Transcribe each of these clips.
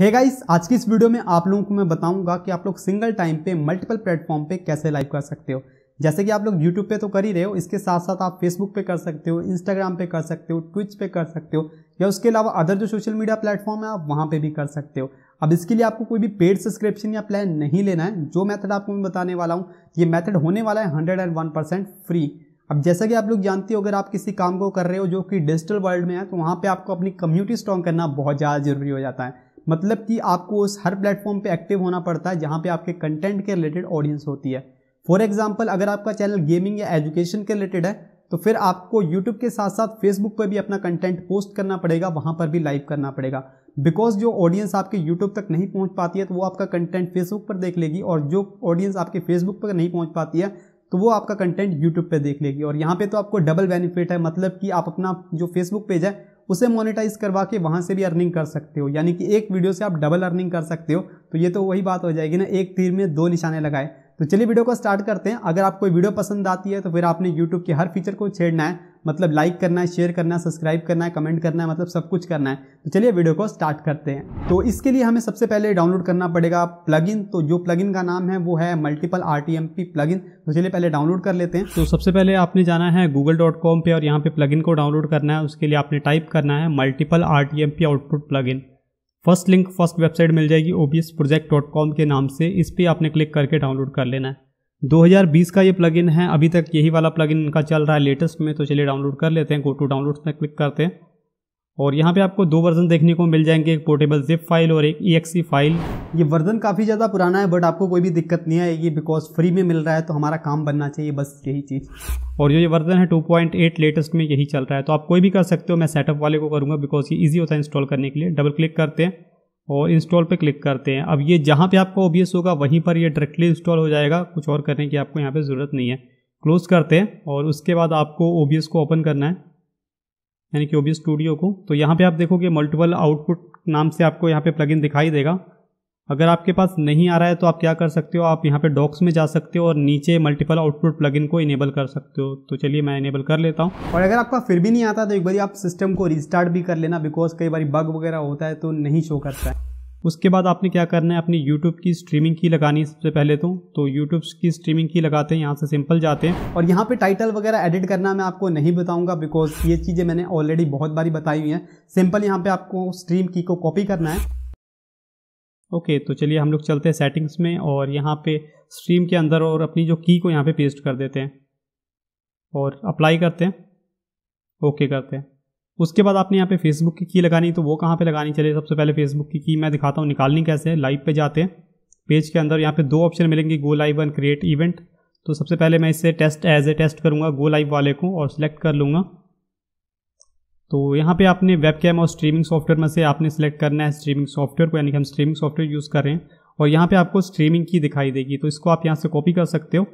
hey guys आज की इस वीडियो में आप लोगों को मैं बताऊंगा कि आप लोग सिंगल टाइम पे मल्टीपल प्लेटफॉर्म पे कैसे लाइव कर सकते हो जैसे कि आप लोग यूट्यूब पे तो कर ही रहे हो इसके साथ साथ आप फेसबुक पे कर सकते हो इंस्टाग्राम पे कर सकते हो ट्विच पे कर सकते हो या उसके अलावा अदर जो सोशल मीडिया प्लेटफॉर्म है आप वहाँ पर भी कर सकते हो अब इसके लिए आपको कोई भी पेड सब्सक्रिप्शन या प्लान नहीं लेना है जो मैथड आपको मैं बताने वाला हूँ ये मैथड होने वाला है hundred and one percent free अब जैसा कि आप लोग जानते हो अगर आप किसी काम को कर रहे हो जो कि डिजिटल वर्ल्ड में है तो वहाँ पर आपको अपनी कम्युनिटी स्ट्रॉन्ग करना बहुत ज़्यादा जरूरी हो जाता है मतलब कि आपको उस हर प्लेटफॉर्म पे एक्टिव होना पड़ता है जहाँ पे आपके कंटेंट के रिलेटेड ऑडियंस होती है फॉर एग्जाम्पल अगर आपका चैनल गेमिंग या एजुकेशन के रिलेटेड है तो फिर आपको यूट्यूब के साथ साथ फेसबुक पर भी अपना कंटेंट पोस्ट करना पड़ेगा वहाँ पर भी लाइव करना पड़ेगा बिकॉज जो ऑडियंस आपके यूट्यूब तक नहीं पहुँच पाती है तो वो आपका कंटेंट फेसबुक पर देख लेगी और जो ऑडियंस आपके फेसबुक पर नहीं पहुँच पाती है तो वो आपका कंटेंट यूट्यूब पर देख लेगी और यहाँ पर तो आपको डबल बेनिफिट है मतलब कि आप अपना जो फेसबुक पेज है उसे मोनेटाइज करवा के वहाँ से भी अर्निंग कर सकते हो यानी कि एक वीडियो से आप डबल अर्निंग कर सकते हो तो ये तो वही बात हो जाएगी ना एक तीर में दो निशाने लगाए तो चलिए वीडियो को स्टार्ट करते हैं अगर आपको वीडियो पसंद आती है तो फिर आपने यूट्यूब के हर फीचर को छेड़ना है मतलब लाइक करना है शेयर करना है सब्सक्राइब करना है कमेंट करना है मतलब सब कुछ करना है तो चलिए वीडियो को स्टार्ट करते हैं तो इसके लिए हमें सबसे पहले डाउनलोड करना पड़ेगा प्लगइन तो जो प्लगइन का नाम है वो है multiple R T M P in तो चलिए पहले डाउनलोड कर लेते हैं तो सबसे पहले आपने जाना है गूगल डॉट कॉम पर और यहाँ पे इन को डाउनलोड करना है उसके लिए आपने टाइप करना है multiple R T M P output in first link first website मिल जाएगी ओ प्रोजेक्ट डॉट कॉम के नाम से इस पर आपने क्लिक करके डाउनलोड कर लेना है 2020 का ये प्लगइन है अभी तक यही वाला प्लगइन इनका चल रहा है लेटेस्ट में तो चलिए डाउनलोड कर लेते हैं गो टू डाउनलोड्स में क्लिक करते हैं और यहाँ पे आपको दो वर्जन देखने को मिल जाएंगे एक पोर्टेबल जिप फाइल और एक ई फाइल ये वर्जन काफ़ी ज़्यादा पुराना है बट आपको कोई भी दिक्कत नहीं आएगी बिकॉज फ्री में मिल रहा है तो हमारा काम बनना चाहिए बस यही चीज़ और जो ये वर्जन है 2.8 लेटेस्ट में यही चल रहा है तो आप कोई भी कर सकते हो मैं सेटअप वाले को करूँगा बिकॉज ये ईजी होता है इंस्टॉल करने के लिए डबल क्लिक करते हैं और इंस्टॉल पर क्लिक करते हैं अब ये जहाँ पर आपको ओबियस होगा वहीं पर यह डायरेक्टली इंस्टॉल हो जाएगा कुछ और करने की आपको यहाँ पर ज़रूरत नहीं है क्लोज़ करते हैं और उसके बाद आपको ओबियस को ओपन करना है यानी कि ओबीएस स्टूडियो को तो यहाँ पे आप देखोगे मल्टीपल आउटपुट नाम से आपको यहाँ पे प्लगइन दिखाई देगा अगर आपके पास नहीं आ रहा है तो आप क्या कर सकते हो आप यहाँ पे डॉक्स में जा सकते हो और नीचे मल्टीपल आउटपुट प्लगइन को इनेबल कर सकते हो तो चलिए मैं इनेबल कर लेता हूँ और अगर आपका फिर भी नहीं आता तो एक बार आप सिस्टम को रिस्टार्ट भी कर लेना बिकॉज कई बार बग वगैरह होता है तो नहीं शो करता है उसके बाद आपने क्या करना है अपनी यूट्यूब की स्ट्रीमिंग की लगानी है सबसे पहले तो तो यूट्यूब की स्ट्रीमिंग की लगाते हैं यहाँ से सिंपल जाते हैं और यहाँ पे टाइटल वगैरह एडिट करना मैं आपको नहीं बताऊंगा बिकॉज ये चीज़ें मैंने ऑलरेडी बहुत बारी बताई हुई हैं सिंपल यहाँ पे आपको स्ट्रीम की को कॉपी करना है ओके okay, तो चलिए हम लोग चलते हैं सेटिंग्स में और यहाँ पे स्ट्रीम के अंदर और अपनी जो की को यहाँ पे पेस्ट कर देते हैं और अप्लाई करते हैं ओके okay करते हैं उसके बाद आपने यहाँ पे फेसबुक की की लगानी तो वो कहाँ पे लगानी चलिए सबसे पहले फेसबुक की की मैं दिखाता हूँ निकालनी कैसे लाइव पे जाते हैं पेज के अंदर यहाँ पे दो ऑप्शन मिलेंगे go live and create event तो सबसे पहले मैं इसे टेस्ट एज ए टेस्ट करूँगा गो लाइव वाले को और सिलेक्ट कर लूँगा तो यहाँ पे आपने वेब कैम और स्ट्रीमिंग सॉफ्टवेयर में से आपने सेलेक्ट करना है स्ट्रीमिंग सॉफ्टवेयर को यानी कि हम स्ट्रीमिंग सॉफ्टवेयर यूज़ कर रहे हैं और यहाँ पे आपको स्ट्रीमिंग की दिखाई देगी तो इसको आप यहाँ से कॉपी कर सकते हो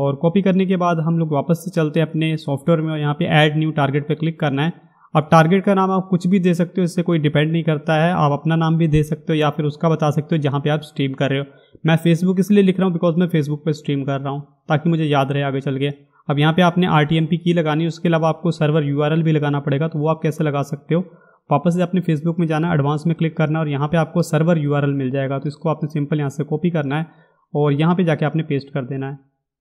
और कॉपी करने के बाद हम लोग वापस से चलते हैं अपने सॉफ्टवेयर में और यहाँ पे ऐड न्यू टारगेट पे क्लिक करना है अब टारगेट का नाम आप कुछ भी दे सकते हो इससे कोई डिपेंड नहीं करता है आप अपना नाम भी दे सकते हो या फिर उसका बता सकते हो जहाँ पे आप स्ट्रीम कर रहे हो मैं फेसबुक इसलिए लिख रहा हूँ बिकॉज मैं फेसबुक पर स्ट्रीम कर रहा हूँ ताकि मुझे याद रहे आगे चल के अब यहाँ पर आपने आर की लगानी है उसके अलावा आपको सर्वर यू भी लगाना पड़ेगा तो वो आप कैसे लगा सकते हो वापस से अपने फेसबुक में जाना एडवांस में क्लिक करना और यहाँ पर आपको सर्वर यू मिल जाएगा तो इसको आपने सिंपल यहाँ से कॉपी करना है और यहाँ पे जाके आपने पेस्ट कर देना है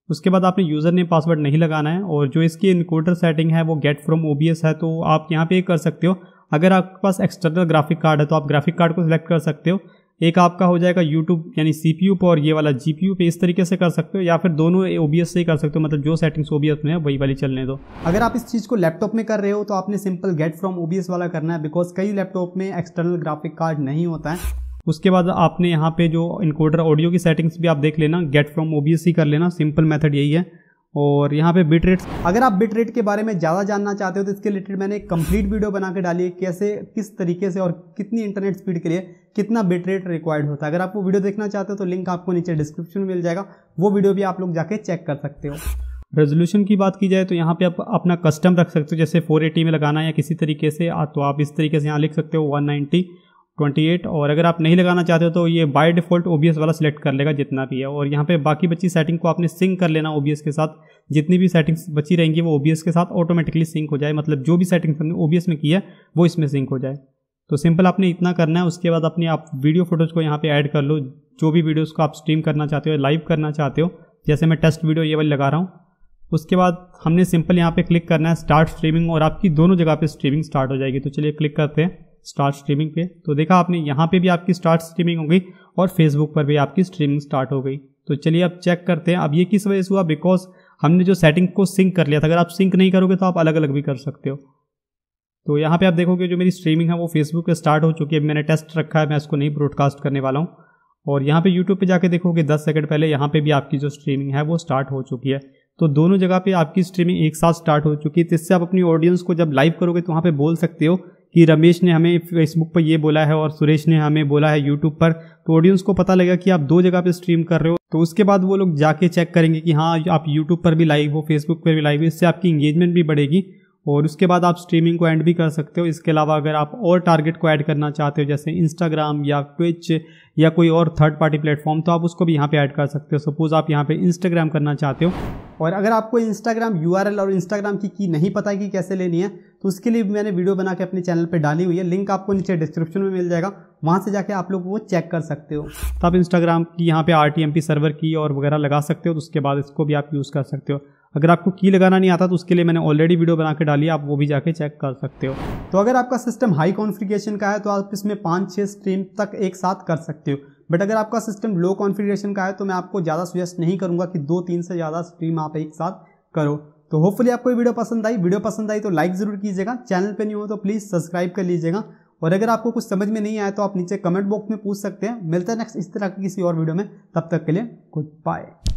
उसके बाद आपने यूज़र ने पासवर्ड नहीं लगाना है और जो इसकी इनकोडर सेटिंग है वो गेट फ्रॉम ओ है तो आप यहाँ पे कर सकते हो अगर आपके पास एक्सटर्नल ग्राफिक कार्ड है तो आप ग्राफिक कार्ड को सिलेक्ट कर सकते हो एक आपका हो जाएगा यूट्यूब यानी सी पी पर और ये वाला जी पी पे इस तरीके से कर सकते हो या फिर दोनों ओ से ही कर सकते हो मतलब जो सेटिंग्स ओ में है वही वाली चलने दो अगर आप इस चीज़ को लैपटॉप में कर रहे हो तो आपने सिंपल गेट फ्रॉम ओ वाला करना है बिकॉज कई लैपटॉप में एक्सटर्नल ग्राफिक कार्ड नहीं होता है उसके बाद आपने यहाँ पे जो इनकोडर ऑडियो की सेटिंग्स भी आप देख लेना गेट फ्रॉम ओ कर लेना सिंपल मेथड यही है और यहाँ पे बिट रेट्स अगर आप बिट रेट के बारे में ज़्यादा जानना चाहते हो तो इसके रिलेटेड मैंने एक कंप्लीट वीडियो बना के डाली है कैसे किस तरीके से और कितनी इंटरनेट स्पीड के लिए कितना बिट रेट रिक्वायर्ड होता है अगर आप वो वीडियो देखना चाहते हो तो लिंक आपको नीचे डिस्क्रिप्शन में मिल जाएगा वो वीडियो भी आप लोग जाके चेक कर सकते हो रेजोल्यूशन की बात की जाए तो यहाँ पे आप अपना कस्टम रख सकते हो जैसे 480 में लगाना है या किसी तरीके से तो आप इस तरीके से यहाँ लिख सकते हो 190 28 और अगर आप नहीं लगाना चाहते हो तो ये बाय डिफ़ॉल्ट ओ वाला सिलेक्ट कर लेगा जितना भी है और यहाँ पे बाकी बची सेटिंग को आपने सिंक कर लेना ओ के साथ जितनी भी सेटिंग्स बची रहेंगी वो ओ के साथ ऑटोमेटिकली सिंक हो जाए मतलब जो भी सेटिंग्स हमने ओ में की है वो इसमें सिंक हो जाए तो सिंपल आपने इतना करना है उसके बाद अपने आप वीडियो फोटोज़ को यहाँ पर ऐड कर लो जो भी वीडियोज़ को आप स्ट्रीम करना चाहते हो लाइव करना चाहते हो जैसे मैं टेस्ट वीडियो ये वाली लगा रहा हूँ उसके बाद हमने सिंपल यहाँ पर क्लिक करना है स्टार्ट स्ट्रीमिंग और आपकी दोनों जगह पर स्ट्रीमिंग स्टार्ट हो जाएगी तो चलिए क्लिक करते हैं स्टार्ट स्ट्रीमिंग पे तो देखा आपने यहाँ पे भी आपकी स्टार्ट स्ट्रीमिंग हो गई और फेसबुक पर भी आपकी स्ट्रीमिंग स्टार्ट हो गई तो चलिए अब चेक करते हैं अब ये किस वजह से हुआ बिकॉज हमने जो सेटिंग को सिंक कर लिया था अगर आप सिंक नहीं करोगे तो आप अलग अलग भी कर सकते हो तो यहाँ पे आप देखोगे जो मेरी स्ट्रीमिंग है वो फेसबुक पे स्टार्ट हो चुकी है मैंने टेस्ट रखा है मैं इसको नहीं ब्रॉडकास्ट करने वाला हूँ और यहाँ पे यूट्यूब पे जाके देखोगे 10 सेकंड पहले यहाँ पे भी आपकी जो स्ट्रीमिंग है वो स्टार्ट हो चुकी है तो दोनों जगह पे आपकी स्ट्रीमिंग एक साथ स्टार्ट हो चुकी है तो इससे आप अपनी ऑडियंस को जब लाइव करोगे तो वहाँ पे बोल सकते हो कि रमेश ने हमें फेसबुक पर ये बोला है और सुरेश ने हमें बोला है यूट्यूब पर तो ऑडियंस को पता लगेगा कि आप दो जगह पे स्ट्रीम कर रहे हो तो उसके बाद वो लोग जाके चेक करेंगे कि हाँ आप यूट्यूब पर भी लाइव हो फेसबुक पर भी लाइव हो इससे आपकी इंगेजमेंट भी बढ़ेगी और उसके बाद आप स्ट्रीमिंग को एंड भी कर सकते हो इसके अलावा अगर आप और टारगेट को ऐड करना चाहते हो जैसे इंस्टाग्राम या ट्विच या कोई और थर्ड पार्टी प्लेटफॉर्म तो आप उसको भी यहाँ पे ऐड कर सकते हो सपोज़ आप यहाँ पे इंस्टाग्राम करना चाहते हो और अगर आपको इंस्टाग्राम यू और इंस्टाग्राम की की नहीं पता है कि कैसे लेनी है तो उसके लिए भी मैंने वीडियो बना के अपने चैनल पर डाली हुई है लिंक आपको नीचे डिस्क्रिप्शन में मिल जाएगा वहाँ से जाके आप लोग वो चेक कर सकते हो तो आप इंस्टाग्राम की यहाँ पे आर सर्वर की और वगैरह लगा सकते हो तो उसके बाद इसको भी आप यूज़ कर सकते हो अगर आपको की लगाना नहीं आता तो उसके लिए मैंने ऑलरेडी वीडियो बना के डाली आप वो भी जाके चेक कर सकते हो तो अगर आपका सिस्टम हाई कॉन्फ़िगरेशन का है तो आप इसमें पाँच छः स्ट्रीम तक एक साथ कर सकते हो बट अगर आपका सिस्टम लो कॉन्फ़िगरेशन का है तो मैं आपको ज़्यादा सुजेस्ट नहीं करूँगा कि दो तीन से ज़्यादा स्ट्रीम आप एक साथ करो तो होपफुली आपको ये वीडियो पसंद आई वीडियो पसंद आई तो लाइक ज़रूर कीजिएगा चैनल पर नहीं हो तो प्लीज़ सब्सक्राइब कर लीजिएगा और अगर आपको कुछ समझ में नहीं आया तो आप नीचे कमेंट बॉक्स में पूछ सकते हैं मिलता है नेक्स्ट इस तरह की किसी और वीडियो में तब तक के लिए गुड बाय